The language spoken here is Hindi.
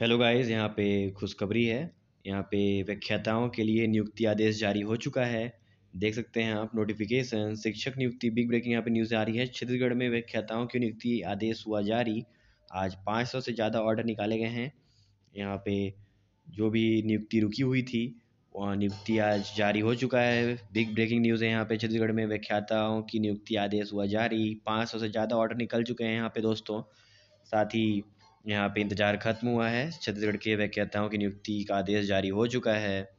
हेलो गाइस यहाँ पे खुशखबरी है यहाँ पे व्याख्याताओं के लिए नियुक्ति आदेश जारी हो चुका है देख सकते हैं आप नोटिफिकेशन शिक्षक नियुक्ति बिग ब्रेकिंग यहाँ पे न्यूज़ आ रही है छत्तीसगढ़ में व्याख्याताओं की नियुक्ति आदेश हुआ जारी आज 500 से ज़्यादा ऑर्डर निकाले गए हैं यहाँ पे जो भी नियुक्ति रुकी हुई थी वहाँ नियुक्ति आज जारी हो चुका है बिग ब्रेकिंग न्यूज़ है यहाँ पे छत्तीसगढ़ में व्याख्याताओं की नियुक्ति आदेश हुआ जारी पाँच से ज़्यादा ऑर्डर निकल चुके हैं यहाँ पे दोस्तों साथ ही यहाँ पे इंतजार खत्म हुआ है छत्तीसगढ़ के व्याख्याताओं की नियुक्ति का आदेश जारी हो चुका है